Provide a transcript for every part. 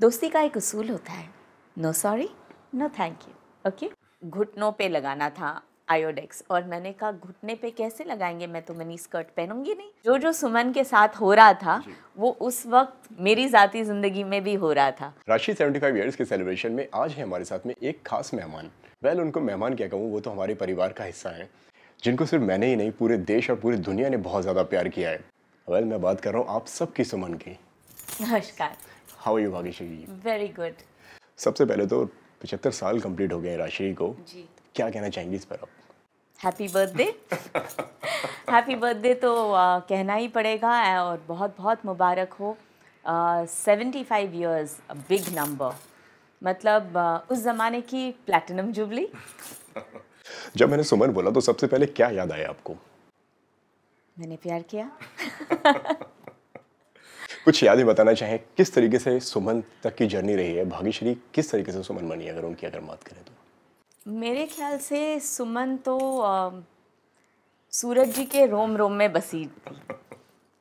दोस्ती का एक उसूल होता है no sorry no thank you okay घुटनों पे लगाना था आयोडेक्स और मैंने कहा घुटने पे कैसे लगाएंगे मैं तो मनी स्कर्ट पहनूंगी नहीं जो जो सुमन के साथ हो रहा था वो उस वक्त मेरी जाती जिंदगी में भी हो रहा था राशि 75 फाइव के सेलिब्रेशन में आज है हमारे साथ में एक खास मेहमान वेल उनको मेहमान क्या कहूँ वो तो हमारे परिवार का हिस्सा है जिनको सिर्फ मैंने ही नहीं पूरे देश और पूरी दुनिया ने बहुत ज़्यादा प्यार किया है वेल मैं बात कर रहा हूँ आप सबकी सुमन की नमस्कार how are you Bhagyashree ji very good सबसे पहले तो पचहत्तर साल कंप्लीट हो गए राशि को जी क्या कहना चाहेंगे इस पर आप हैप्पी बर्थडे हैप्पी बर्थडे तो आ, कहना ही पड़ेगा और बहुत बहुत मुबारक हो seventy five years big number मतलब आ, उस ज़माने की प्लैटिनम जुबली जब मैंने सुमन बोला तो सबसे पहले क्या याद आया आपको मैंने प्यार किया कुछ यादें बताना चाहें किस तरीके से सुमन तक की जर्नी रही है भाग्यश्री किस तरीके से सुमन बनी अगर उनकी अगर बात करें तो मेरे ख्याल से सुमन तो आ, सूरज जी के रोम रोम में बसी थी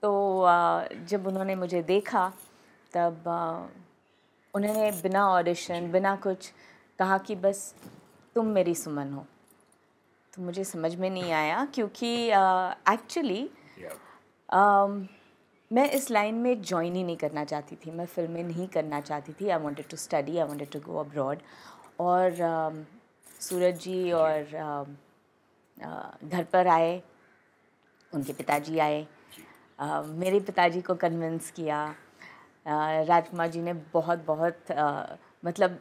तो आ, जब उन्होंने मुझे देखा तब उन्होंने बिना ऑडिशन बिना कुछ कहा कि बस तुम मेरी सुमन हो तो मुझे समझ में नहीं आया क्योंकि एक्चुअली uh, मैं इस लाइन में ज्वाइन ही नहीं करना चाहती थी मैं फिल्में नहीं करना चाहती थी I wanted to study I wanted to go abroad और uh, सूरज जी और um, uh, घर पर आए उनके पिताजी आए uh, मेरे पिताजी को कन्विंस किया uh, राजकुमार जी ने बहुत बहुत uh, मतलब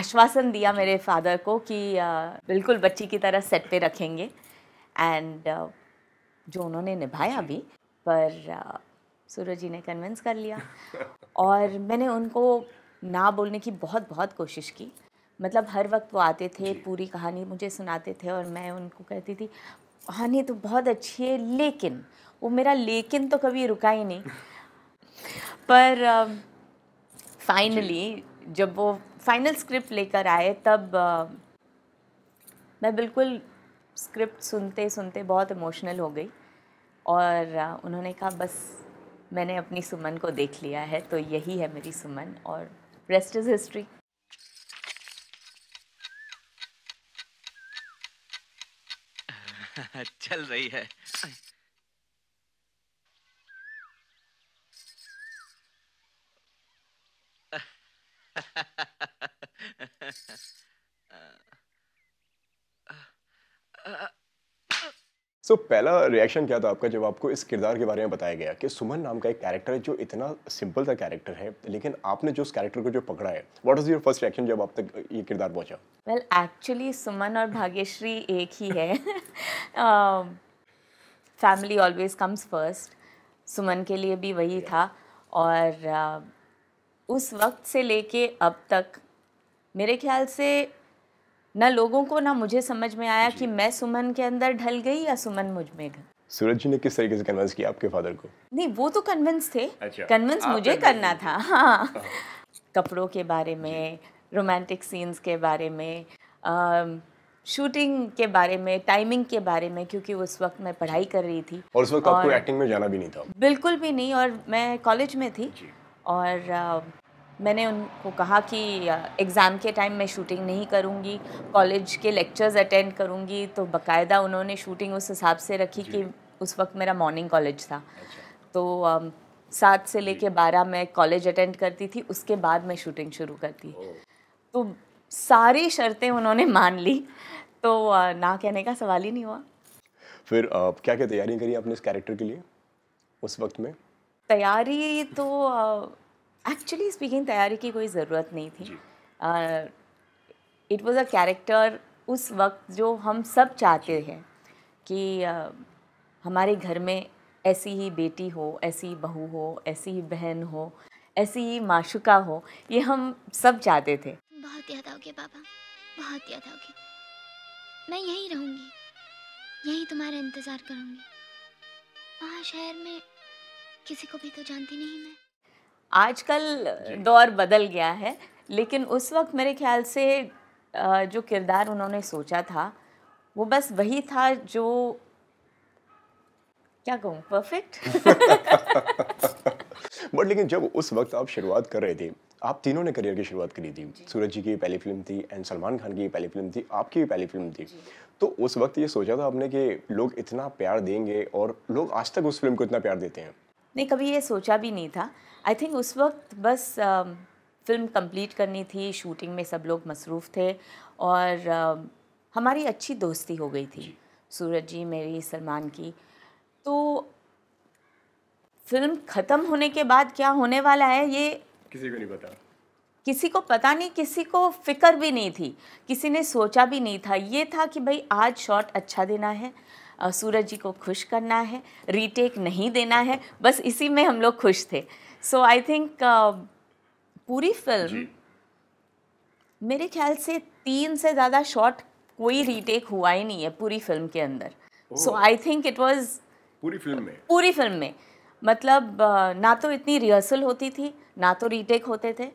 आश्वासन दिया मेरे फादर को कि uh, बिल्कुल बच्ची की तरह सेट पे रखेंगे एंड जो उन्होंने निभाया भी पर सूरज जी ने कन्विंस कर लिया और मैंने उनको ना बोलने की बहुत बहुत कोशिश की मतलब हर वक्त वो आते थे पूरी कहानी मुझे सुनाते थे और मैं उनको कहती थी कहानी तो बहुत अच्छी है लेकिन वो मेरा लेकिन तो कभी रुका ही नहीं पर फाइनली uh, जब वो फाइनल स्क्रिप्ट लेकर आए तब uh, मैं बिल्कुल स्क्रिप्ट सुनते सुनते बहुत इमोशनल हो गई और uh, उन्होंने कहा बस मैंने अपनी सुमन को देख लिया है तो यही है मेरी सुमन और रेस्ट इज़ हिस्ट्री चल रही है सो so, पहला रिएक्शन क्या था आपका जब आपको इस किरदार के बारे में बताया गया कि सुमन नाम का एक कैरेक्टर है जो इतना सिंपल सा कैरेक्टर है लेकिन आपने जो उस कैरेक्टर को जो पकड़ा है what is your first reaction जब आप तक ये किरदार पहुंचा वेल एक्चुअली सुमन और भाग्यश्री एक ही है family always comes first Suman के लिए भी वही yeah. था और uh, उस वक्त से लेके अब तक मेरे ख्याल से ना लोगों को ना मुझे समझ में आया कि मैं सुमन के अंदर ढल गई या सुमन मुझ में सूरज जी ने किस तरीके से कन्विंस किया आपके फादर को नहीं वो तो कन्विंस थे अच्छा, कन्विंस मुझे तो करना था हाँ।, हाँ कपड़ों के बारे में रोमांटिक सीन्स के बारे में शूटिंग के बारे में टाइमिंग के बारे में क्योंकि उस वक्त मैं पढ़ाई कर रही थी और उस वक्त आपको एक्टिंग में जाना भी नहीं था बिल्कुल भी नहीं और मैं कॉलेज में थी और मैंने उनको कहा कि एग्ज़ाम के टाइम मैं शूटिंग नहीं करूँगी कॉलेज के लेक्चर्स अटेंड करूँगी तो बकायदा उन्होंने शूटिंग उस हिसाब से रखी कि उस वक्त मेरा मॉर्निंग कॉलेज था अच्छा। तो um, सात से लेके बारह मैं कॉलेज अटेंड करती थी उसके बाद मैं शूटिंग शुरू करती तो सारी शर्तें उन्होंने मान ली तो ना कहने का सवाल ही नहीं हुआ फिर आप क्या क्या तैयारी करी आपने इस कैरेक्टर के लिए उस वक्त में तैयारी तो एक्चुअली स्पीकिंग तैयारी की कोई ज़रूरत नहीं थी इट वॉज़ अ कैरेक्टर उस वक्त जो हम सब चाहते हैं कि uh, हमारे घर में ऐसी ही बेटी हो ऐसी ही बहू हो ऐसी ही बहन हो ऐसी ही माशुका हो ये हम सब चाहते थे बहुत याद आओगे बाबा बहुत याद आओगे मैं यहीं रहूँगी यहीं तुम्हारा इंतज़ार करूँगी वहाँ शहर में किसी को भी तो जानती नहीं मैं आजकल दौर बदल गया है लेकिन उस वक्त मेरे ख्याल से जो किरदार उन्होंने सोचा था वो बस वही था जो क्या कहूँ परफेक्ट बट लेकिन जब उस वक्त आप शुरुआत कर रहे थे आप तीनों ने करियर की शुरुआत करी थी सूरज जी की पहली फिल्म थी एंड सलमान खान की पहली फिल्म थी आपकी भी पहली फिल्म थी तो उस वक्त ये सोचा था आपने कि लोग इतना प्यार देंगे और लोग आज तक उस फिल्म को इतना प्यार देते हैं नहीं कभी ये सोचा भी नहीं था आई थिंक उस वक्त बस फ़िल्म um, कंप्लीट करनी थी शूटिंग में सब लोग मसरूफ़ थे और um, हमारी अच्छी दोस्ती हो गई थी सूरज जी मेरी सलमान की तो फिल्म ख़त्म होने के बाद क्या होने वाला है ये किसी को नहीं पता किसी को पता नहीं किसी को फिक्र भी नहीं थी किसी ने सोचा भी नहीं था ये था कि भाई आज शॉट अच्छा देना है सूरज जी को खुश करना है रीटेक नहीं देना है बस इसी में हम लोग खुश थे सो आई थिंक पूरी फिल्म मेरे ख्याल से तीन से ज़्यादा शॉट कोई रीटेक हुआ ही नहीं है पूरी फिल्म के अंदर so I think it was पूरी फिल्म में पूरी फिल्म में मतलब ना तो इतनी रिहर्सल होती थी ना तो रीटेक होते थे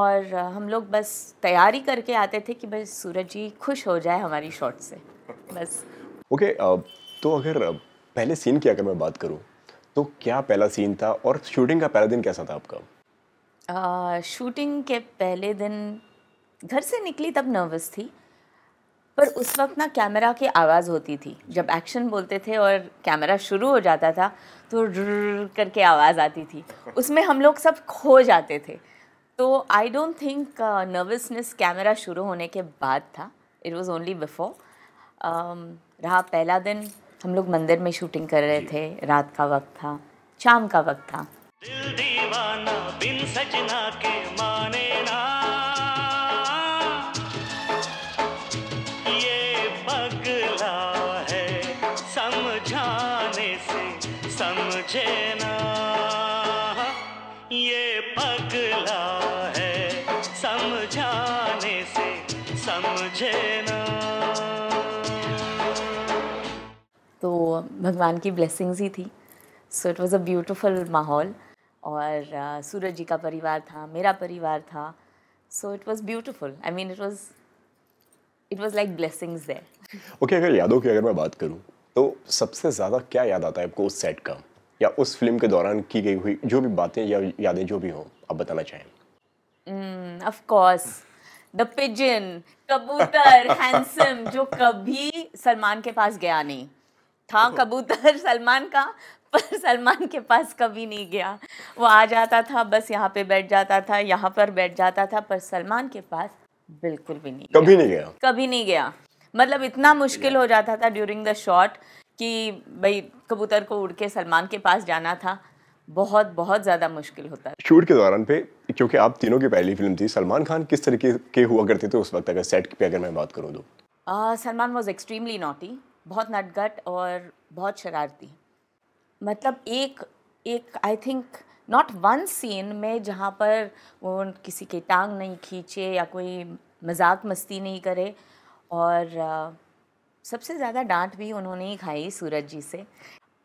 और हम लोग बस तैयारी करके आते थे कि बस सूरज जी खुश हो जाए हमारी शॉट से बस ओके okay, uh, तो अगर uh, पहले सीन की अगर मैं बात करूँ तो क्या पहला सीन था और शूटिंग का पहला दिन कैसा था आपका शूटिंग के पहले दिन घर से निकली तब नर्वस थी पर उस वक्त ना कैमरा की आवाज़ होती थी जब एक्शन बोलते थे और कैमरा शुरू हो जाता था तो करके आवाज़ आती थी उसमें हम लोग सब खो जाते थे तो I don't think nervousness camera शुरू होने के बाद था इट वॉज़ ओनली बिफोर रहा पहला दिन हम लोग मंदिर में शूटिंग कर रहे थे रात का वक्त था शाम का वक्त था दिल दीवाना बिन सजना के माने भगवान की ब्लेसिंग्स ही थी so it was a beautiful माहौल और uh, सूरज जी का परिवार था मेरा परिवार था so it was beautiful I mean it was it was like blessings there okay अगर यादों की अगर मैं बात करूँ तो सबसे ज़्यादा क्या याद आता है आपको उस सेट का या उस फिल्म के दौरान की गई हुई जो भी बातें या यादें जो भी हों आप बताना चाहें ऑफ कोर्स द पिजन कबूतर हैंडसम जो कभी सलमान के पास गया नहीं था कबूतर सलमान का पर सलमान के पास कभी नहीं गया वो आ जाता था बस यहाँ पे बैठ जाता था यहाँ पर बैठ जाता था पर सलमान के पास बिल्कुल भी नहीं कभी नहीं गया कभी नहीं गया मतलब इतना मुश्किल हो जाता था ड्यूरिंग द शॉट कि भाई कबूतर को उड़ के सलमान के पास जाना था बहुत बहुत ज़्यादा मुश्किल होता है शूट के दौरान पे क्योंकि आप तीनों की पहली फिल्म थी सलमान खान किस तरीके के हुआ करते थे उस वक्त अगर सेट पे अगर मैं बात करूँ तो सलमान वॉज एक्सट्रीमली नॉटी बहुत नटगट और बहुत शरारती मतलब एक एक I think not one scene में जहाँ पर वो किसी के टांग नहीं खींचे या कोई मजाक मस्ती नहीं करे और आ, सबसे ज़्यादा डांट भी उन्होंने ही खाई सूरज जी से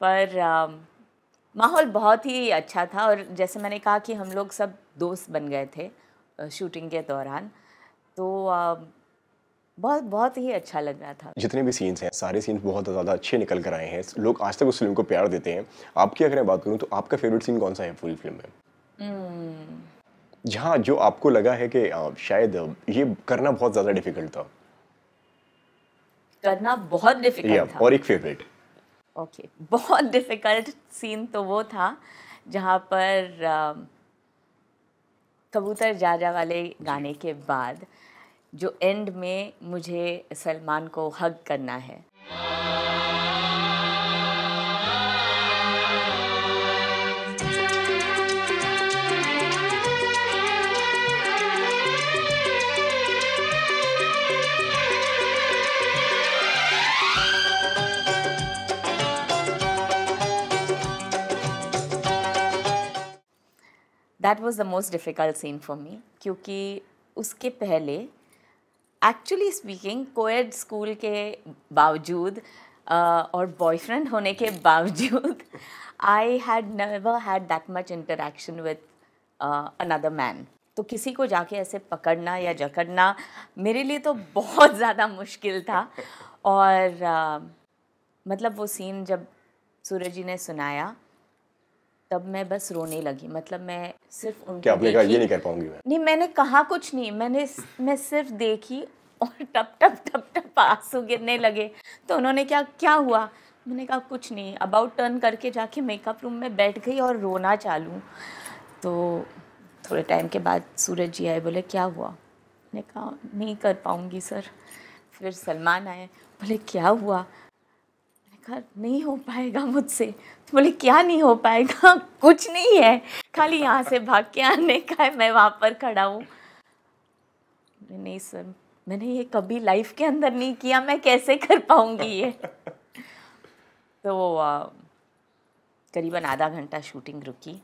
पर माहौल बहुत ही अच्छा था और जैसे मैंने कहा कि हम लोग सब दोस्त बन गए थे शूटिंग के दौरान तो आ, बहुत बहुत ही अच्छा लग रहा था जितने भी सीन्स हैं सारे सीन्स बहुत ज़्यादा अच्छे निकल कर आए हैं लोग आज तक उस फिल्म को प्यार देते हैं आपकी अगर मैं बात करूँ तो आपका फेवरेट सीन कौन सा है पूरी फिल्म में हम्म। जहाँ जो आपको लगा है कि शायद ये करना बहुत ज़्यादा डिफिकल्ट था करना बहुत डिफिकल्ट yeah, था और एक फेवरेट ओके okay. बहुत डिफिकल्ट सीन तो वो था जहाँ पर कबूतर जाजा वाले गाने के बाद जो एंड में मुझे सलमान को हग करना है that was the most difficult scene for me क्योंकि उसके पहले एक्चुअली स्पीकिंग कोएड स्कूल के बावजूद uh, और बॉयफ्रेंड होने के बावजूद I had never had that much interaction with another man तो किसी को जाके ऐसे पकड़ना या जकड़ना मेरे लिए तो बहुत ज़्यादा मुश्किल था और uh, मतलब वो सीन जब सूरज जी ने सुनाया तब मैं बस रोने लगी मतलब मैं सिर्फ उनको क्या आपने कहा ये नहीं कर पाऊंगी मैं नहीं मैंने कहा कुछ नहीं मैंने मैं सिर्फ देखी और टप टप टप टप आंसू गिरने लगे तो उन्होंने क्या क्या हुआ मैंने कहा कुछ नहीं अबाउट टर्न करके जाके मेकअप रूम में बैठ गई और रोना चालू तो थोड़े टाइम के बाद सूरज जी आए बोले क्या हुआ मैंने कहा नहीं कर पाऊँगी सर फिर सलमान आए बोले क्या हुआ खैर नहीं हो पाएगा मुझसे तो बोले क्या नहीं हो पाएगा कुछ नहीं है खाली यहाँ से भाग के आने का है मैं वहाँ पर खड़ा हूँ नहीं सर मैंने ये कभी लाइफ के अंदर नहीं किया मैं कैसे कर पाऊंगी ये तो करीबन आधा घंटा शूटिंग रुकी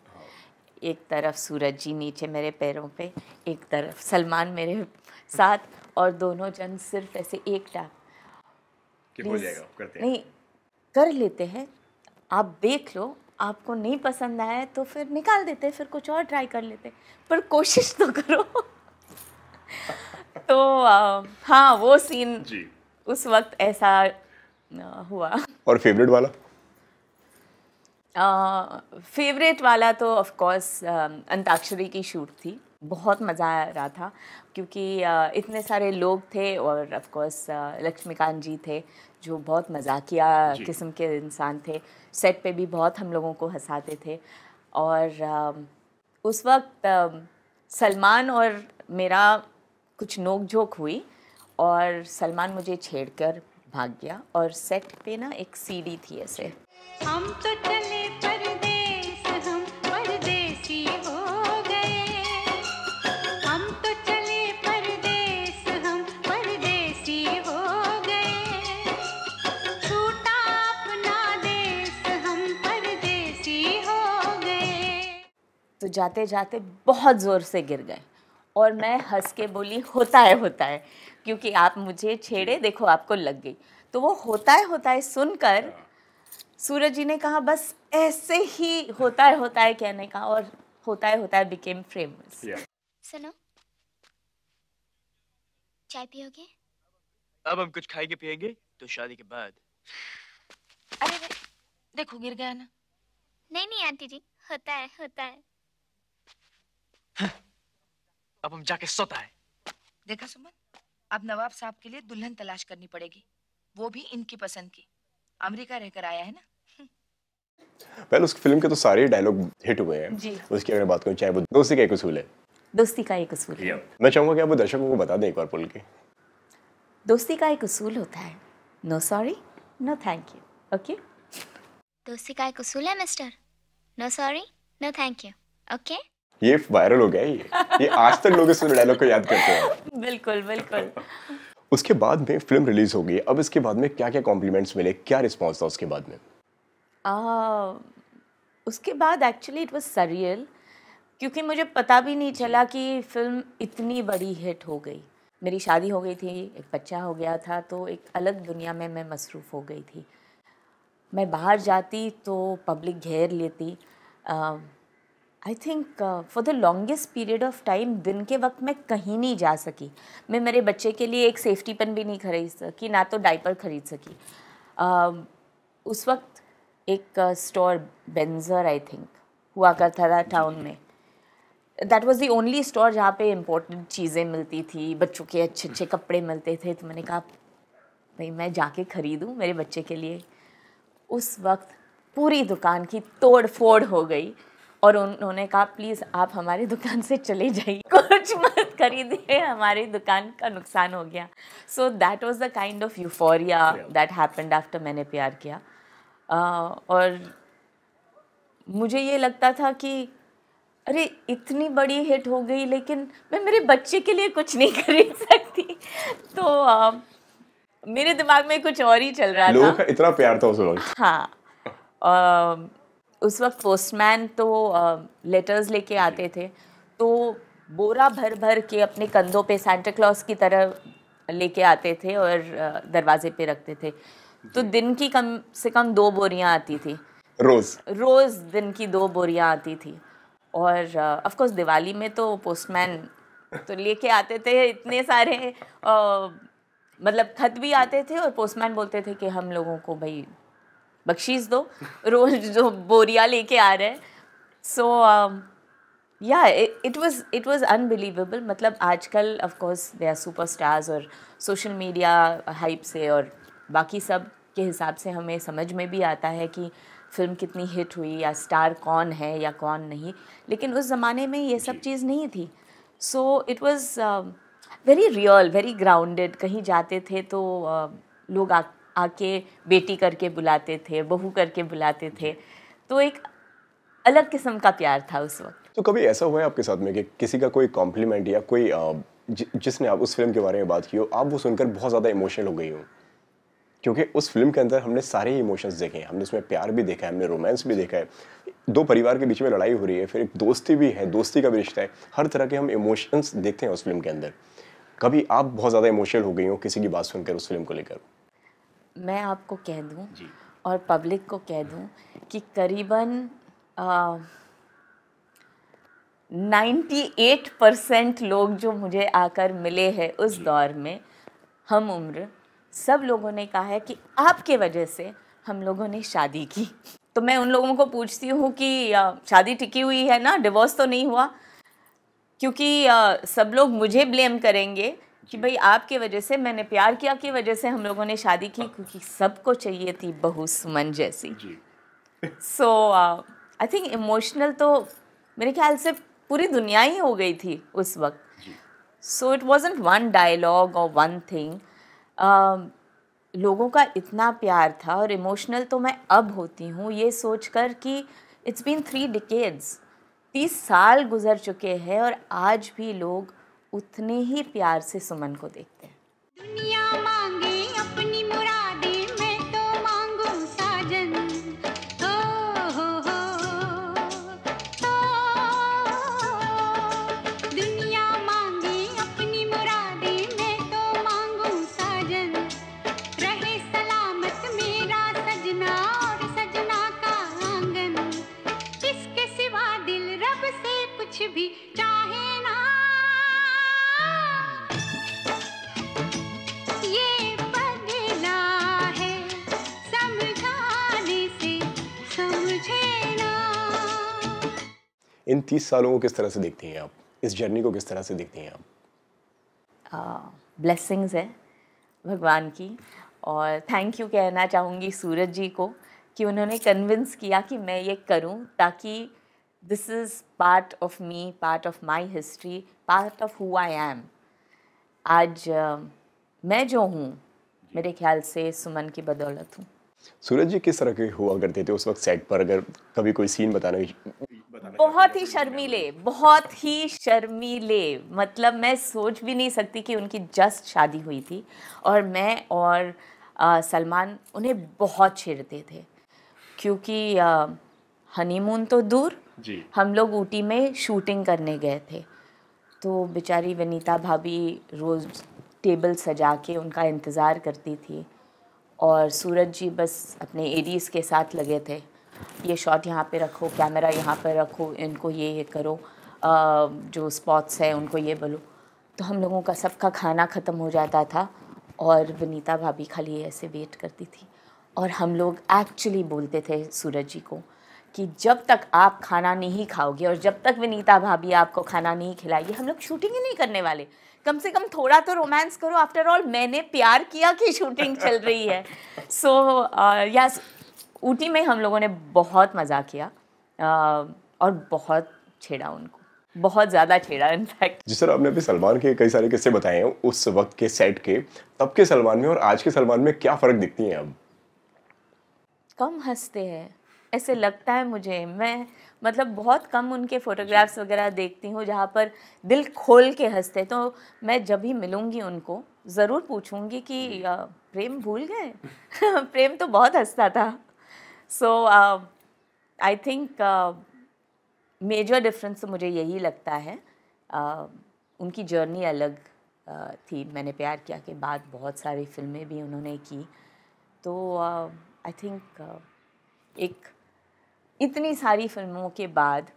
एक तरफ सूरज जी नीचे मेरे पैरों पे एक तरफ सलमान मेरे साथ और दोनों जन सिर्फ ऐसे एक टाक नहीं कर लेते हैं आप देख लो आपको नहीं पसंद आया तो फिर निकाल देते फिर कुछ और ट्राई कर लेते पर कोशिश तो करो तो आ, हाँ वो सीन जी उस वक्त ऐसा हुआ और फेवरेट वाला फेवरेट वाला तो ऑफ कोर्स अंताक्षरी की शूट थी बहुत मज़ा आ रहा था क्योंकि इतने सारे लोग थे और अफकोर्स लक्ष्मीकांत जी थे जो बहुत मजाकिया किस्म के इंसान थे सेट पे भी बहुत हम लोगों को हंसाते थे और उस वक्त सलमान और मेरा कुछ नोक झोंक हुई और सलमान मुझे छेड़कर भाग गया और सेट पे ना एक सीडी थी ऐसे हम तो चले पर जाते जाते बहुत ज़ोर से गिर गए और मैं हंस के बोली होता है होता है क्योंकि आप मुझे छेड़े देखो आपको लग गई तो वो होता है होता है सुनकर सूरज जी ने कहा बस ऐसे ही होता है होता है कहने का और होता है होता है बिकेम फेमस yeah. सुनो चाय पियोगे अब हम कुछ खाएंगे पिएंगे तो शादी के बाद अरे देखो गिर गया ना नहीं नहीं आंटी जी होता है होता है अब हम जाके सोता है देखा सुमन अब नवाब साहब के लिए दुल्हन तलाश करनी पड़ेगी वो भी इनकी पसंद की अमेरिका रहकर आया है ना पहले उस फिल्म के तो सारे डायलॉग हिट हुए हैं उसकी अगर बात करूं चाहे वो दोस्ती का एक उसूल है दोस्ती का एक उसूल है मैं चाहूंगा कि आप दर्शकों को बता दें एक बार बोल के दोस्ती का एक उसूल होता है no sorry no thank you okay दोस्ती का एक उसूल है mister no sorry no thank you okay okay? ये वायरल हो गया ये ये आज तक लोग इस डायलॉग को याद करते हैं बिल्कुल बिल्कुल उसके बाद में फिल्म रिलीज हो गई अब इसके बाद में क्या क्या कॉम्प्लीमेंट्स मिले क्या रिस्पॉन्स था उसके बाद में उसके बाद एक्चुअली इट वॉज सरियल क्योंकि मुझे पता भी नहीं चला कि फिल्म इतनी बड़ी हिट हो गई मेरी शादी हो गई थी एक बच्चा हो गया था तो एक अलग दुनिया में मैं मसरूफ़ हो गई थी मैं बाहर जाती तो पब्लिक घेर लेती I think for the longest period of time दिन के वक्त मैं कहीं नहीं जा सकी मैं मेरे बच्चे के लिए एक सेफ्टी पन भी नहीं खरीद सकी ना तो डाइपर खरीद सकी uh, उस वक्त एक स्टोर बेंजर आई थिंक हुआ करता था टाउन में that was the only store जहाँ पे इम्पोर्टेंट चीज़ें मिलती थी बच्चों के अच्छे अच्छे कपड़े मिलते थे तो मैंने कहा भाई मैं जाके ख़रीदूँ मेरे बच्चे के लिए उस वक्त पूरी दुकान की तोड़ फोड़ हो गई और उन्होंने कहा प्लीज़ आप हमारी दुकान से चले जाइए कुछ मत खरीदिए हमारी दुकान का नुकसान हो गया so that was the kind of euphoria that happened after मैंने प्यार किया uh, और मुझे ये लगता था कि अरे इतनी बड़ी हिट हो गई लेकिन मैं मेरे बच्चे के लिए कुछ नहीं खरीद सकती तो uh, मेरे दिमाग में कुछ और ही चल रहा था इतना प्यार था उस वक्त हाँ uh, उस वक्त पोस्टमैन तो लेटर्स लेके आते थे तो बोरा भर भर के अपने कंधों पे सेंटा क्लॉस की तरह लेके आते थे और दरवाजे पे रखते थे तो दिन की कम से कम दो बोरियां आती थी रोज रोज दिन की दो बोरियां आती थी और ऑफ कोर्स दिवाली में तो पोस्टमैन तो लेके आते थे इतने सारे आ, मतलब खत भी आते थे और पोस्टमैन बोलते थे कि हम लोगों को भाई बख्शीश दो रोज जो बोरिया लेके आ रहे हैं so yeah it was it was unbelievable मतलब आजकल of course they are superstars और सोशल मीडिया हाइप से और बाकी सब के हिसाब से हमें समझ में भी आता है कि फिल्म कितनी हिट हुई या स्टार कौन है या कौन नहीं लेकिन उस ज़माने में ये सब चीज़ नहीं थी so it was very real very grounded कहीं जाते थे तो uh, लोग आके बेटी करके बुलाते थे बहू करके बुलाते थे तो एक अलग किस्म का प्यार था उस वक्त तो कभी ऐसा हुआ है आपके साथ में कि किसी का कोई कॉम्प्लीमेंट या कोई जिसने आप उस फिल्म के बारे में बात की हो आप वो सुनकर बहुत ज़्यादा इमोशनल हो गई हो क्योंकि उस फिल्म के अंदर हमने सारे इमोशंस देखे हैं हमने उसमें प्यार भी देखा है हमने रोमांस भी देखा है दो परिवार के बीच में लड़ाई हो रही है फिर एक दोस्ती भी है दोस्ती का भी रिश्ता है हर तरह के हम इमोशंस देखते हैं उस फिल्म के अंदर कभी आप बहुत ज़्यादा इमोशनल हो गई हो किसी की बात सुनकर उस फिल्म को लेकर मैं आपको कह दूं और पब्लिक को कह दूं कि करीबन नाइन्टी एट परसेंट लोग जो मुझे आकर मिले हैं उस दौर में हम उम्र सब लोगों ने कहा है कि आपके वजह से हम लोगों ने शादी की तो मैं उन लोगों को पूछती हूँ कि शादी टिकी हुई है ना डिवोर्स तो नहीं हुआ क्योंकि सब लोग मुझे ब्लेम करेंगे कि भाई आपके वजह से मैंने प्यार किया की वजह से हम लोगों ने शादी की क्योंकि सबको चाहिए थी बहू सुमन जैसी सो आई थिंक इमोशनल तो मेरे ख्याल से पूरी दुनिया ही हो गई थी उस वक्त so it wasn't one dialogue और वन थिंग लोगों का इतना प्यार था और इमोशनल तो मैं अब होती हूँ ये सोच कर कि इट्स बीन थ्री डिकेड्स तीस साल गुजर चुके हैं और आज भी लोग उतने ही प्यार से सुमन को देखते हैं इन तीस सालों को किस तरह से देखती हैं आप इस जर्नी को किस तरह से देखती हैं आप ब्लेसिंग्स uh, है भगवान की और थैंक यू कहना चाहूँगी सूरज जी को कि उन्होंने कन्विंस किया कि मैं ये करूँ ताकि this is part of me part of my history part of who I am आज uh, मैं जो हूँ मेरे ख्याल से सुमन की बदौलत हूँ सूरज जी किस तरह के हुआ करते थे उस वक्त सेट पर अगर कभी कोई सीन बताना बहुत ही शर्मीले बहुत ही शर्मीले मतलब मैं सोच भी नहीं सकती कि उनकी जस्ट शादी हुई थी और मैं और सलमान उन्हें बहुत छेड़ते थे क्योंकि हनीमून तो दूर जी। हम लोग ऊटी में शूटिंग करने गए थे तो बेचारी वनीता भाभी रोज़ टेबल सजा के उनका इंतज़ार करती थी और सूरज जी बस अपने एडीज़ के साथ लगे थे ये शॉट यहाँ पे रखो कैमरा यहाँ पर रखो इनको ये ये करो आ, जो स्पॉट्स हैं उनको ये बोलो तो हम लोगों का सबका खाना ख़त्म हो जाता था और विनीता भाभी खाली ऐसे वेट करती थी और हम लोग एक्चुअली बोलते थे सूरज जी को कि जब तक आप खाना नहीं खाओगे और जब तक विनीता भाभी आपको खाना नहीं खिलाएगी हम लोग शूटिंग ही नहीं करने वाले कम से कम थोड़ा तो रोमांस करो आफ्टर ऑल मैंने प्यार किया कि शूटिंग चल रही है सो यस ऊटी में हम लोगों ने बहुत मज़ा किया और बहुत छेड़ा उनको बहुत ज़्यादा छेड़ा इनफैक्ट जी सर आपने अभी सलमान के कई सारे किस्से बताए हैं उस वक्त के सेट के तब के सलमान में और आज के सलमान में क्या फ़र्क दिखती हैं अब कम हंसते हैं ऐसे लगता है मुझे मैं मतलब बहुत कम उनके फ़ोटोग्राफ्स वगैरह देखती हूँ जहाँ पर दिल खोल के हंसते तो मैं जब भी मिलूँगी उनको ज़रूर पूछूँगी कि प्रेम भूल गए प्रेम तो बहुत हंसता था so I think major difference तो मुझे यही लगता है uh, उनकी जर्नी अलग uh, थी मैंने प्यार किया के बाद बहुत सारी फिल्में भी उन्होंने की तो आई uh, थिंक uh, एक इतनी सारी फिल्मों के बाद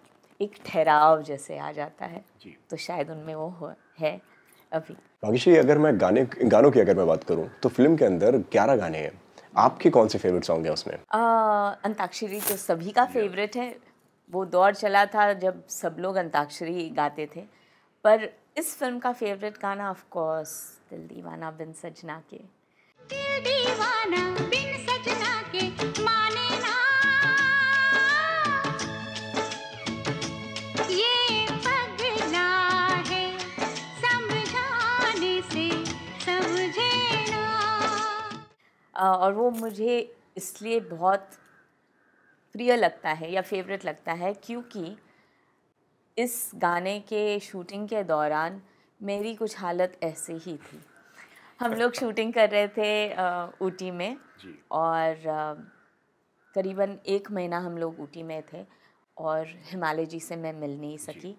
एक ठहराव जैसे आ जाता है तो शायद उनमें वो हो, है अभी अगर मैं गाने गानों की अगर मैं बात करूं तो फिल्म के अंदर ग्यारह गाने हैं आपके कौन से फेवरेट सॉन्ग है उसमें अंताक्षरी तो सभी का फेवरेट है वो दौर चला था जब सब लोग अंताक्षरी गाते थे पर इस फिल्म का फेवरेट गाना ऑफ कोर्स दिल दीवाना बिन सजना के दिल दीवाना बिन सजना के और वो मुझे इसलिए बहुत प्रिय लगता है या फेवरेट लगता है क्योंकि इस गाने के शूटिंग के दौरान मेरी कुछ हालत ऐसे ही थी हम लोग शूटिंग अच्छा। कर रहे थे ऊटी में और करीबन एक महीना हम लोग ऊटी में थे और हिमालय जी से मैं मिल नहीं सकी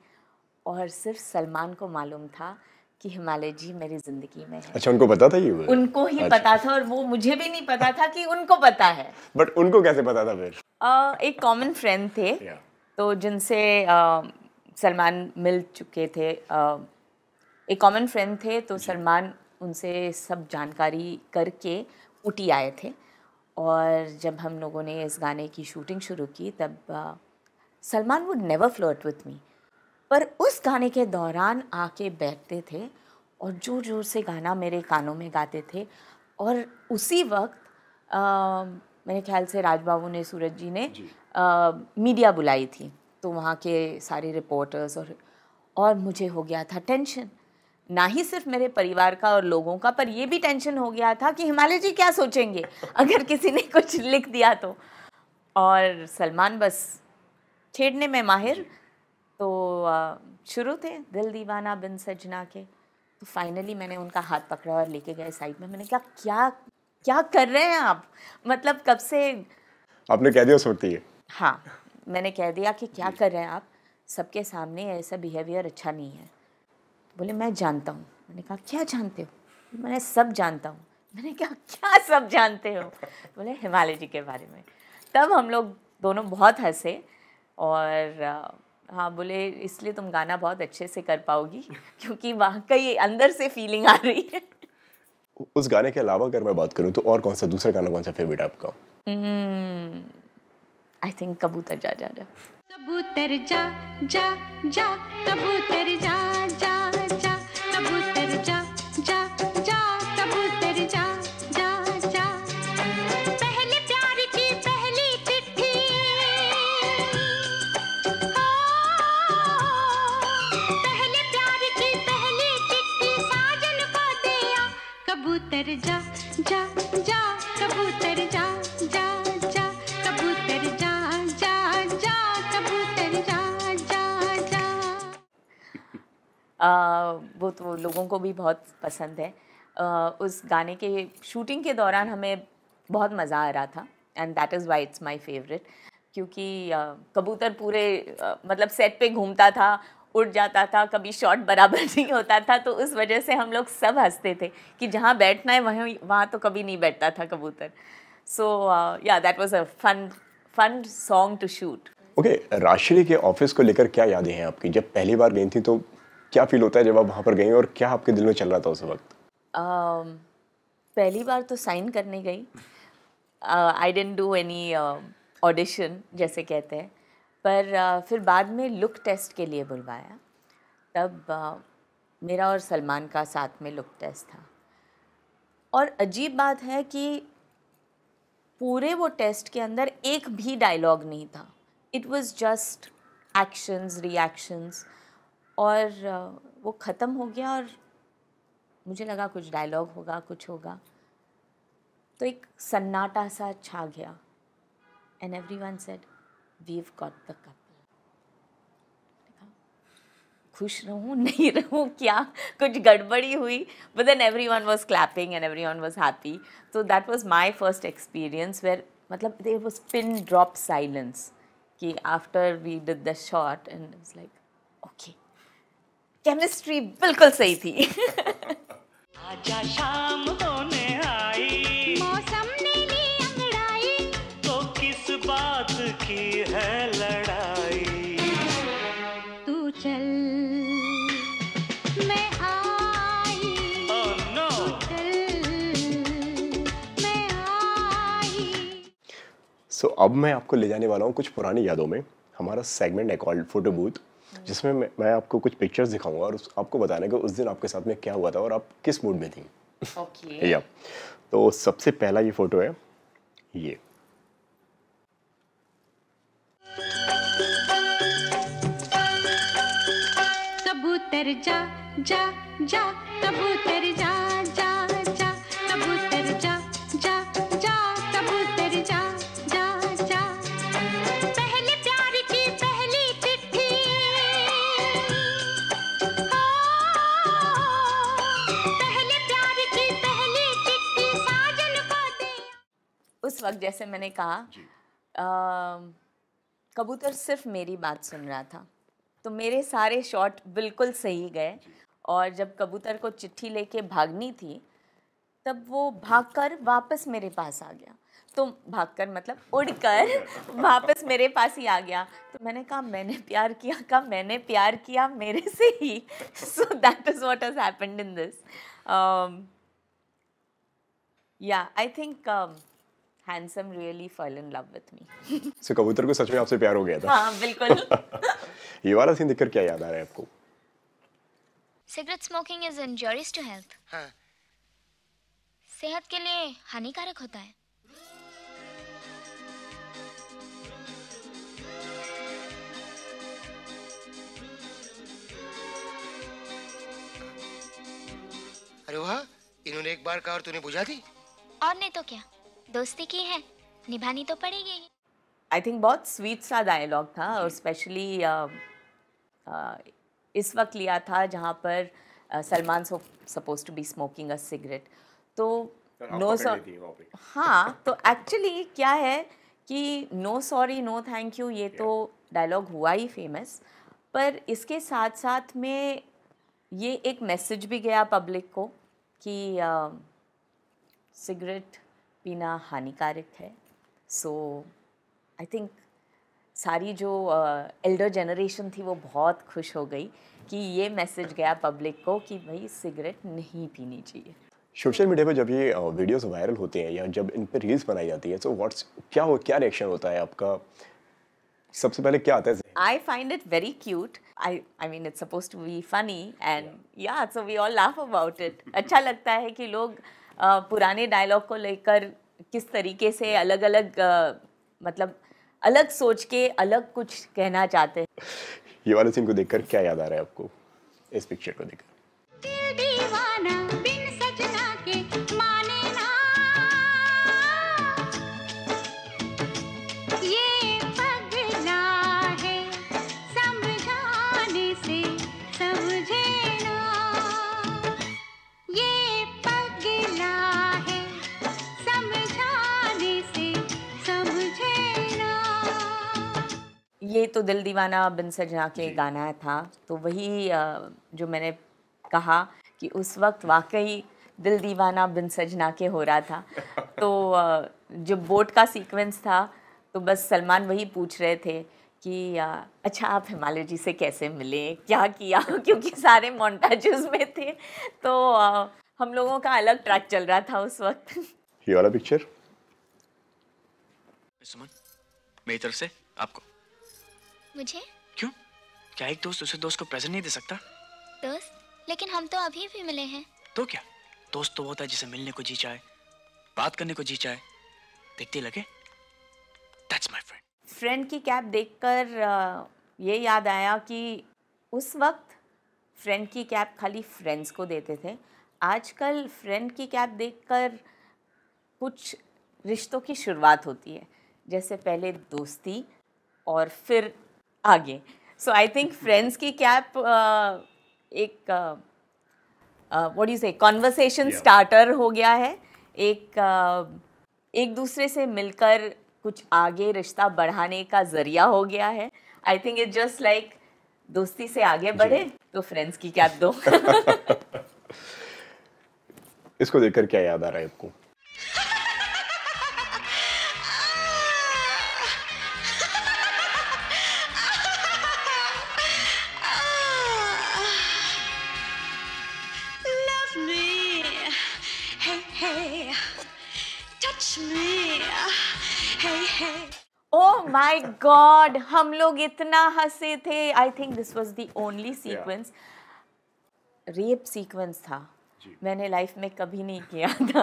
और सिर्फ सलमान को मालूम था कि हिमालय जी मेरी जिंदगी में है अच्छा उनको पता था ये उनको ही अच्छा। पता था और वो मुझे भी नहीं पता था कि उनको पता है बट उनको कैसे पता था फिर आ, एक कॉमन फ्रेंड थे तो जिनसे सलमान मिल चुके थे आ, एक कॉमन फ्रेंड थे तो सलमान उनसे सब जानकारी करके उठी आए थे और जब हम लोगों ने इस गाने की शूटिंग शुरू की तब Salman would never flirt with me पर उस गाने के दौरान आके बैठते थे और ज़ोर ज़ोर से गाना मेरे कानों में गाते थे और उसी वक्त आ, मेरे ख्याल से राज बाबू ने सूरज जी ने जी। आ, मीडिया बुलाई थी तो वहाँ के सारे रिपोर्टर्स और और मुझे हो गया था टेंशन ना ही सिर्फ मेरे परिवार का और लोगों का पर ये भी टेंशन हो गया था कि हिमालय जी क्या सोचेंगे अगर किसी ने कुछ लिख दिया तो और सलमान बस छेड़ने में माहिर तो शुरू थे दिल दीवाना बिन सजना के तो फाइनली मैंने उनका हाथ पकड़ा और लेके गए साइड में मैंने कहा क्या क्या कर रहे हैं आप मतलब कब से आपने कह दिया सोती है हाँ मैंने कह दिया कि क्या कर रहे हैं आप सबके सामने ऐसा बिहेवियर अच्छा नहीं है तो बोले मैं जानता हूँ मैंने कहा क्या जानते हो मैंने सब जानता हूँ मैंने कहा क्या सब जानते हो बोले हिमालय जी के बारे में तब हम लोग दोनों बहुत हंसे और हाँ बोले इसलिए तुम गाना बहुत अच्छे से कर पाओगी क्योंकि वहाँ का ये अंदर से फीलिंग आ रही है उस गाने के अलावा अगर मैं बात करूँ तो और कौन सा दूसरा गाना कौन सा फेवरेट आपका आई हम्म, थिंक कबूतर जा जा जा कबूतर जा जा जा कबूतर जा जा जा कबूतर जा वो तो लोगों को भी बहुत पसंद है uh, उस गाने के शूटिंग के दौरान हमें बहुत मज़ा आ रहा था and that is why it's my favourite क्योंकि uh, कबूतर पूरे uh, मतलब सेट पे घूमता था उड़ जाता था कभी शॉट बराबर नहीं होता था तो उस वजह से हम लोग सब हंसते थे कि जहाँ बैठना है वहीं वहाँ तो कभी नहीं बैठता था कबूतर so yeah that was a fun fun song to shoot okay राशि के ऑफिस को लेकर क्या यादें हैं आपकी जब पहली बार गई थी तो क्या फील होता है जब आप वहाँ पर गई और क्या आपके दिल में चल रहा था उस वक्त uh, पहली बार तो साइन करने गई I didn't do any audition जैसे कहते हैं पर फिर बाद में लुक टेस्ट के लिए बुलवाया तब मेरा और सलमान का साथ में लुक टेस्ट था और अजीब बात है कि पूरे वो टेस्ट के अंदर एक भी डायलॉग नहीं था it was just actions reactions और वो ख़त्म हो गया और मुझे लगा कुछ डायलॉग होगा कुछ होगा तो एक सन्नाटा सा छा गया and everyone said we've got the couple. खुश रहूँ नहीं रहूँ क्या कुछ गड़बड़ी हुई but then everyone was clapping and everyone was happy so that was my first experience where मतलब there was pin drop silence कि after we did the shot and is like okay chemistry बिल्कुल सही थी आजा शाम होने सो so, अब मैं आपको ले जाने वाला हूँ कुछ पुरानी यादों में हमारा सेगमेंट है कॉल्ड फोटो बूथ जिसमें मैं, आपको कुछ पिक्चर्स दिखाऊंगा और उस, आपको बताने का उस दिन आपके साथ में क्या हुआ था और आप किस मूड में थी okay. या तो सबसे पहला ये फोटो है ये कबूतर जा जा जा कबूतर जा उस वक्त जैसे मैंने कहा कबूतर सिर्फ मेरी बात सुन रहा था तो मेरे सारे शॉट बिल्कुल सही गए और जब कबूतर को चिट्ठी लेके भागनी थी तब वो भागकर वापस मेरे पास आ गया तो भागकर मतलब उड़कर वापस मेरे पास ही आ गया तो मैंने कहा मैंने प्यार किया कहा मैंने प्यार किया मेरे से ही so that is what is happened in this yeah I think handsome really fall in love with me so कबूतर को सच में आपसे प्यार हो गया था. हां बिल्कुल. ये वाला सीन देखकर क्या याद आ रहा है आपको? Cigarette smoking is injurious to health हां सेहत के लिए हानिकारक होता है. अरे वाह इन्होंने एक बार कहा और तूने बुझा दी और नहीं तो क्या दोस्ती की है निभानी तो पड़ेगी आई थिंक बहुत स्वीट सा डायलॉग था और स्पेशली uh, uh, इस वक्त लिया था जहाँ पर uh, Salman suppose to be smoking a cigarette तो नो सॉरी हाँ तो एक्चुअली क्या है कि no sorry no thank you ये तो डायलॉग हुआ ही फेमस पर इसके साथ साथ में ये एक मैसेज भी गया पब्लिक को कि सिगरेट uh, पीना हानिकारक है सो आई थिंक सारी जो एल्डर uh, जनरेशन थी वो बहुत खुश हो गई कि ये मैसेज गया पब्लिक को कि भाई सिगरेट नहीं पीनी चाहिए सोशल मीडिया पे जब ये वीडियोस वायरल होते हैं या जब इन पर रील्स बनाई जाती है तो व्हाट्स क्या हो क्या रिएक्शन होता है आपका सबसे पहले क्या आता है I find it very cute I I mean it's suppose to be funny and yeah so we all laugh about it अच्छा लगता है कि लोग पुराने डायलॉग को लेकर किस तरीके से अलग अलग मतलब अलग सोच के अलग कुछ कहना चाहते हैं ये वाले सीन को देखकर क्या याद आ रहा है आपको इस पिक्चर को देखकर ये तो दिल दीवाना बिन सजना के गाना था तो वही जो मैंने कहा कि उस वक्त वाकई दिल दीवाना बिन सजना के हो रहा था तो जो बोट का सीक्वेंस था तो बस सलमान वही पूछ रहे थे कि अच्छा आप हिमालय जी से कैसे मिले क्या किया क्योंकि सारे मोन्टाजेस में थे तो हम लोगों का अलग ट्रैक चल रहा था उस वक्त ये वाला पिक्चर सुमन मेरी तरफ से आपको मुझे क्यों क्या एक दोस्त दूसरे दोस्त को प्रेजेंट नहीं दे सकता दोस्त लेकिन हम तो अभी भी मिले हैं तो क्या दोस्त तो होता है जिसे मिलने को जी चाहे बात करने को जी चाहे देखते लगे फ्रेंड फ्रेंड की कैब देखकर ये याद आया कि उस वक्त फ्रेंड की कैब खाली फ्रेंड्स को देते थे आजकल फ्रेंड की कैब देखकर कुछ रिश्तों की शुरुआत होती है जैसे पहले दोस्ती और फिर आगे सो आई थिंक फ्रेंड्स की कैप uh, एक what you say conversation starter हो गया है एक uh, एक दूसरे से मिलकर कुछ आगे रिश्ता बढ़ाने का जरिया हो गया है I think it just like दोस्ती से आगे बढ़े तो फ्रेंड्स की कैप दो इसको देखकर क्या याद आ रहा है आपको माई गॉड हम लोग इतना हंसे थे I think this was the only sequence rape sequence था मैंने लाइफ में कभी नहीं किया था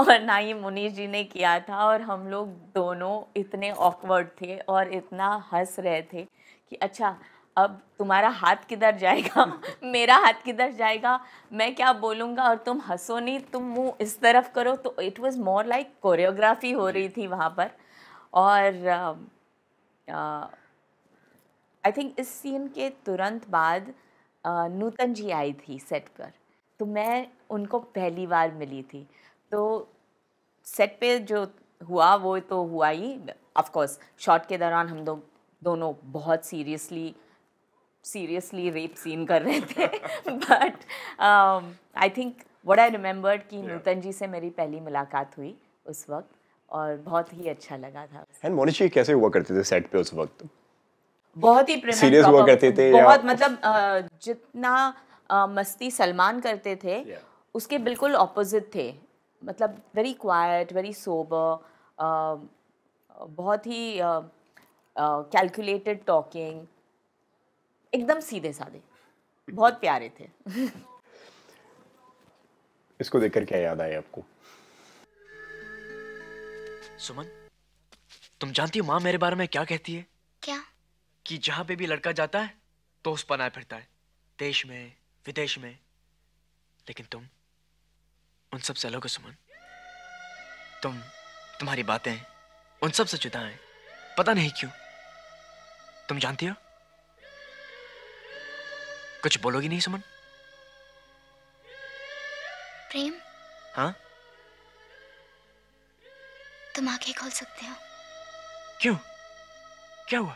और ना ही मुनीश जी ने किया था और हम लोग दोनों इतने ऑकवर्ड थे और इतना हंस रहे थे कि अच्छा अब तुम्हारा हाथ किधर जाएगा मेरा हाथ किधर जाएगा मैं क्या बोलूँगा और तुम हंसो नहीं तुम मुँह इस तरफ करो तो it was more like choreography हो रही थी वहाँ पर और um, आई थिंक इस सीन के तुरंत बाद नूतन जी आई थी सेट पर तो मैं उनको पहली बार मिली थी तो सेट पे जो हुआ वो तो हुआ ही ऑफकोर्स शॉट के दौरान हम लोग दोनों बहुत सीरियसली सीरियसली रेप सीन कर रहे थे but I think what I remembered कि नूतन जी से मेरी पहली मुलाकात हुई उस वक्त और बहुत ही अच्छा लगा था एंड मोनिशी कैसे हुआ करते थे सेट पे उस वक्त बहुत ही सीरियस हुआ करते थे बहुत या? मतलब जितना मस्ती सलमान करते थे yeah. उसके बिल्कुल ऑपोजिट थे मतलब वेरी क्वाइट वेरी सोबर बहुत ही कैलकुलेटेड टॉकिंग एकदम सीधे साधे बहुत प्यारे थे इसको देखकर क्या याद आया आपको सुमन तुम जानती हो माँ मेरे बारे में क्या कहती है क्या कि जहां पे भी लड़का जाता है तो उस पर फिरता है देश में विदेश में लेकिन तुम उन सब से अलग हो सुमन तुम तुम्हारी बातें उन सब से जुदा हैं पता नहीं क्यों तुम जानती हो कुछ बोलोगी नहीं सुमन प्रेम हाँ तुम आंखें खोल सकते हो क्यों क्या हुआ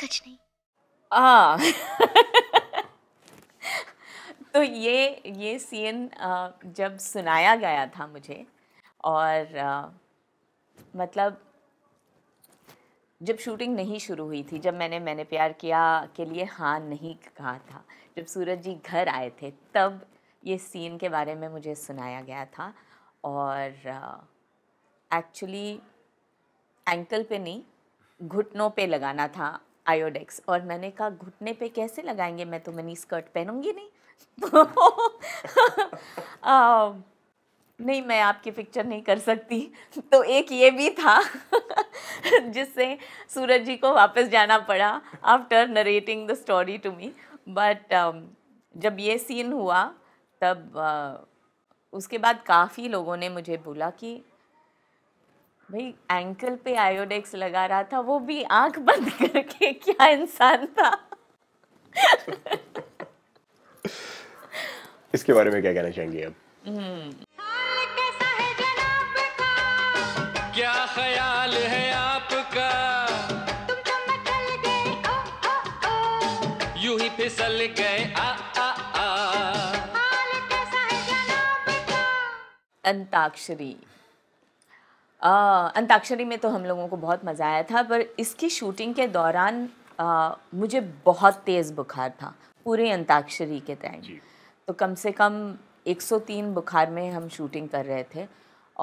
कुछ नहीं आ हाँ। तो ये ये सीन जब सुनाया गया था मुझे और आ, मतलब जब शूटिंग नहीं शुरू हुई थी जब मैंने मैंने प्यार किया के लिए हाँ नहीं कहा था जब सूरज जी घर आए थे तब ये सीन के बारे में मुझे सुनाया गया था और एक्चुअली एंकल पे नहीं घुटनों पे लगाना था आयोडेक्स और मैंने कहा घुटने पे कैसे लगाएंगे मैं तो मनी स्कर्ट पहनूंगी नहीं आ, नहीं मैं आपकी पिक्चर नहीं कर सकती तो एक ये भी था जिससे सूरज जी को वापस जाना पड़ा after narrating the story to me but जब ये सीन हुआ तब uh, उसके बाद काफ़ी लोगों ने मुझे बोला कि भाई एंकल पे आयोडेक्स लगा रहा था वो भी आंख बंद करके क्या इंसान था इसके बारे में क्या कहना चाहेंगे आप हम्म। क्या ख्याल है आपका यूं ही फिसल गए आ आ आ अंताक्षरी अंताक्षरी में तो हम लोगों को बहुत मज़ा आया था पर इसकी शूटिंग के दौरान आ, मुझे बहुत तेज़ बुखार था पूरे अंताक्षरी के टाइम तो कम से कम 103 बुखार में हम शूटिंग कर रहे थे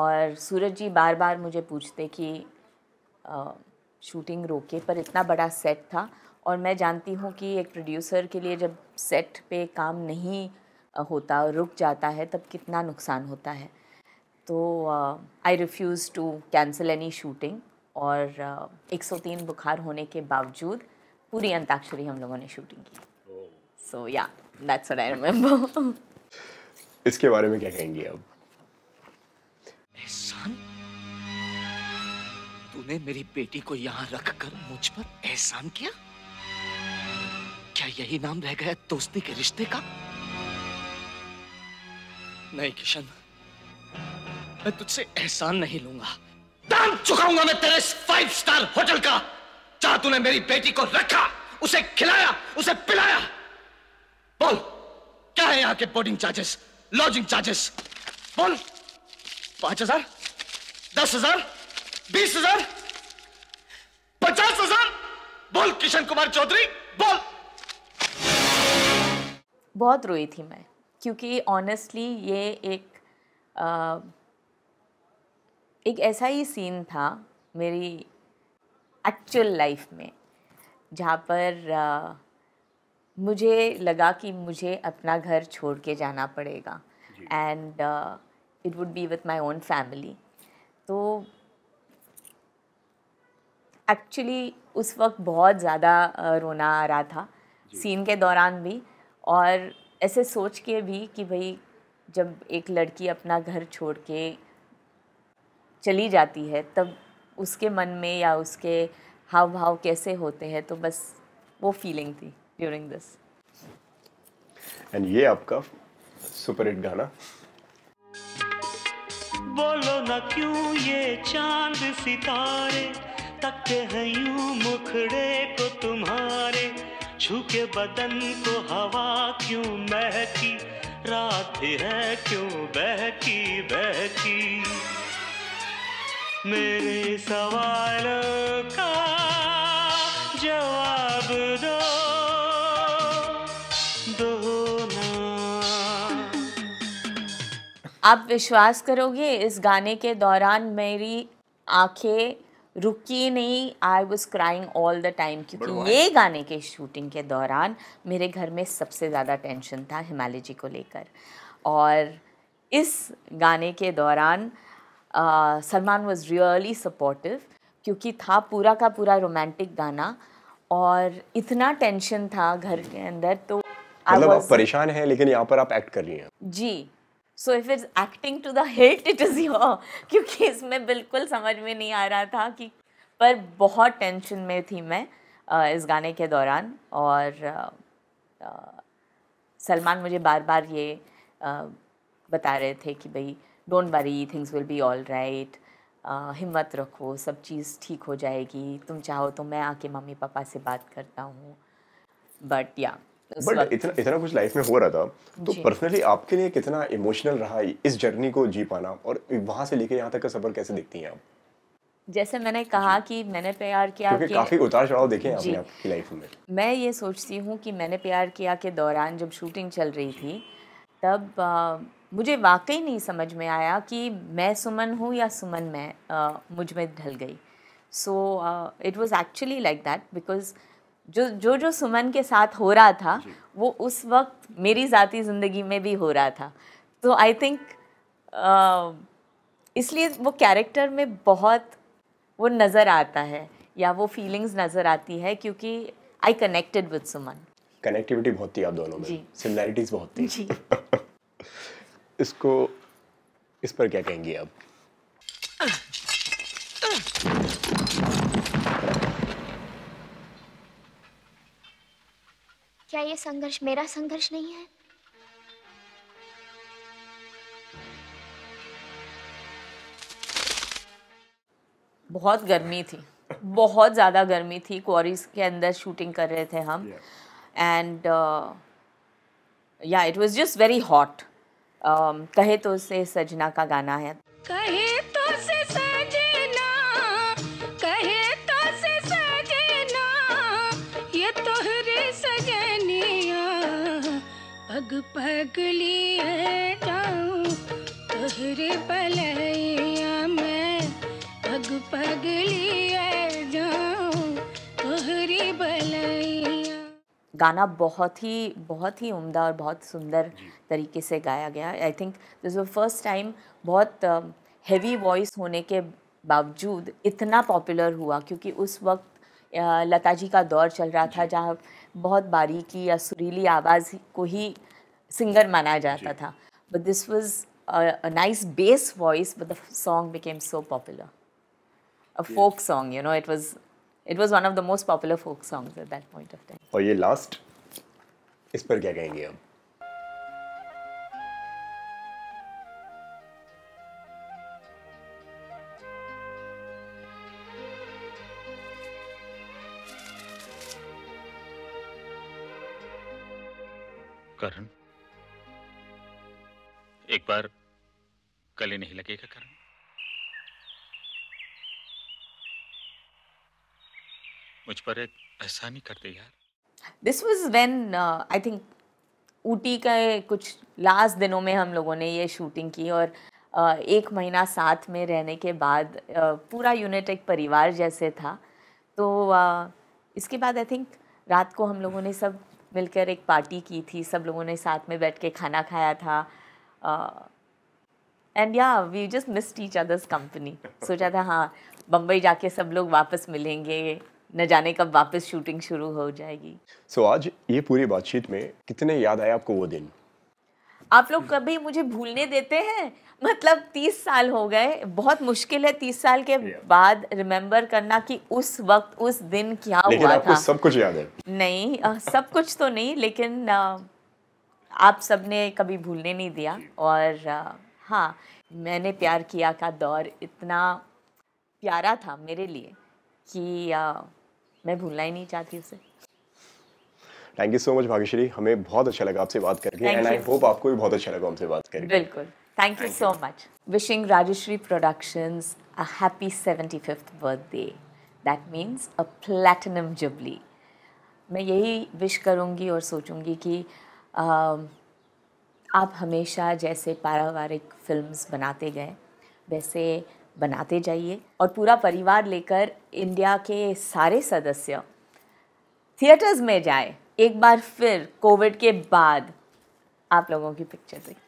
और सूरज जी बार बार मुझे पूछते कि आ, शूटिंग रोके पर इतना बड़ा सेट था और मैं जानती हूँ कि एक प्रोड्यूसर के लिए जब सेट पे काम नहीं होता रुक जाता है तब कितना नुकसान होता है तो I refuse to cancel any shooting और uh, एक सौ तीन बुखार होने के बावजूद पूरी अंताक्षरी हम लोगों ने शूटिंग की सो या दैट्स व्हाट आई रिमेंबर इसके बारे में क्या कहेंगे अब एहसान तूने मेरी बेटी को यहाँ रख कर मुझ पर एहसान किया क्या यही नाम रह गया दोस्ती के रिश्ते का नहीं किशन मैं तुझसे एहसान नहीं लूंगा दाम चुकाऊंगा मैं तेरे फाइव स्टार होटल का जहां तूने मेरी बेटी को रखा उसे खिलाया उसे पिलाया बोल क्या है यहां के बोर्डिंग चार्जेस लॉजिंग चार्जेस बोल पांच हजार दस हजार बीस हजार पचास हजार बोल किशन कुमार चौधरी बोल बहुत रोई थी मैं क्योंकि ऑनेस्टली ये एक एक ऐसा ही सीन था मेरी एक्चुअल लाइफ में जहाँ पर मुझे लगा कि मुझे अपना घर छोड़ के जाना पड़ेगा and it would be with my own family तो एक्चुअली उस वक्त बहुत ज़्यादा रोना आ रहा था सीन के दौरान भी और ऐसे सोच के भी कि भाई जब एक लड़की अपना घर छोड़ के चली जाती है तब उसके मन में या उसके हाव भाव कैसे होते हैं तो बस वो फीलिंग थी ड्यूरिंग दिस एंड ये आपका सुपर हिट गाना बोलो ना क्यों ये चांद सितारे तकते हैं यूं मुखड़े को तुम्हारे छू बदन को हवा क्यों महकी रात है क्यों बहकी बहकी मेरे सवालों का जवाब दो दो आप विश्वास करोगे इस गाने के दौरान मेरी आंखें रुकी नहीं I was crying all the time क्योंकि ये गाने के शूटिंग के दौरान मेरे घर में सबसे ज़्यादा टेंशन था हिमालय जी को लेकर और इस गाने के दौरान सलमान वॉज रियली सपोर्टिव क्योंकि था पूरा का पूरा रोमांटिक गाना और इतना टेंशन था घर के अंदर तो मतलब आप परेशान हैं लेकिन यहाँ पर आप एक्ट कर रही हैं जी so if is acting to the hit it is your क्योंकि इसमें बिल्कुल समझ में नहीं आ रहा था कि पर बहुत टेंशन में थी मैं इस गाने के दौरान और सलमान मुझे बार बार ये बता रहे थे कि भाई don't worry things will be all right हिम्मत रखो सब चीज़ ठीक हो जाएगी तुम चाहो तो मैं आके मम्मी पापा से बात करता हूँ बट या बट इतना इतना कुछ लाइफ में हो रहा था तो पर्सनली आपके लिए कितना इमोशनल रहा इस जर्नी को जी पाना और वहाँ से लेके यहाँ तक का सफ़र कैसे देखती हैं आप जैसे मैंने कहा कि मैंने प्यार किया कि काफी उतार चढ़ाव देखे आपने आपकी लाइफ में मैं ये सोचती हूँ कि मैंने प्यार किया के दौरान जब शूटिंग चल रही थी तब आ, मुझे वाकई नहीं समझ में आया कि मैं सुमन हूँ या सुमन मैं मुझ में ढल गई so it was actually like that because जो जो जो सुमन के साथ हो रहा था वो उस वक्त मेरी ज़ाती ज़िंदगी में भी हो रहा था तो आई थिंक इसलिए वो कैरेक्टर में बहुत वो नज़र आता है या वो फीलिंग्स नज़र आती है क्योंकि I connected with Suman connectivity बहुत थी आप दोनों में सिमिलैरिटीज बहुत थी जी इसको इस पर क्या कहेंगी आप तेरा ये संघर्ष मेरा संघर्ष नहीं है बहुत गर्मी थी बहुत ज़्यादा गर्मी थी क्वारीज के अंदर शूटिंग कर रहे थे हम and yeah it was just very hot कहे तो से सजना का गाना है कहे तो से पग पग लिए जाऊं तोहरे पलैया मैं पग पग लिए जाऊं तोहरे बलैया गाना बहुत ही बहुत ही उम्दा और बहुत सुंदर तरीके से गाया गया I think this was first time बहुत हैवी uh, वॉइस होने के बावजूद इतना पॉपुलर हुआ क्योंकि उस वक्त लता जी का दौर चल रहा था जहाँ बहुत बारीकी या सुरीली आवाज़ को ही सिंगर माना जाता था but this was nice bass voice but the song became so popular a folk song you know it was it was one of the most popular folk song at that point of time और ये last इस पर क्या कहेंगे हम करण पर कले नहीं लगेगा कर्म मुझ पर एक एहसानी कर दे यार this was when I think Ooty का कुछ लास्ट दिनों में हम लोगों ने ये शूटिंग की और uh, एक महीना साथ में रहने के बाद uh, पूरा यूनिट एक परिवार जैसे था तो uh, इसके बाद आई थिंक रात को हम लोगों ने सब मिलकर एक पार्टी की थी सब लोगों ने साथ में बैठ के खाना खाया था uh, and yeah we just missed each others company सोचा था हाँ बम्बई जाके सब लोग वापस मिलेंगे न जाने कब वापस शूटिंग शुरू हो जाएगी सो so, आज ये पूरी बातचीत में कितने याद आए आपको वो दिन आप लोग कभी मुझे भूलने देते हैं मतलब तीस साल हो गए बहुत मुश्किल है तीस साल के yeah. बाद रिमेम्बर करना कि उस वक्त उस दिन क्या लेकिन हुआ आपको था सब कुछ याद है नहीं आ, सब कुछ तो नहीं लेकिन आ, आप सब ने कभी भूलने नहीं दिया और हाँ मैंने प्यार किया का दौर इतना प्यारा था मेरे लिए कि आ, मैं भूलना ही नहीं चाहती उसे thank you so much Bhagyashree हमें बहुत अच्छा लगा आपसे बात करके एंड आई होप आपको भी बहुत अच्छा लगा हमसे बात करके बिल्कुल thank you so much wishing Rajshri productions a happy seventy fifth birthday that means a platinum jubilee मैं यही विश करूँगी और सोचूंगी कि Um, आप हमेशा जैसे पारिवारिक फिल्म्स बनाते गए वैसे बनाते जाइए और पूरा परिवार लेकर इंडिया के सारे सदस्य थिएटर्स में जाए एक बार फिर कोविड के बाद आप लोगों की पिक्चर देखें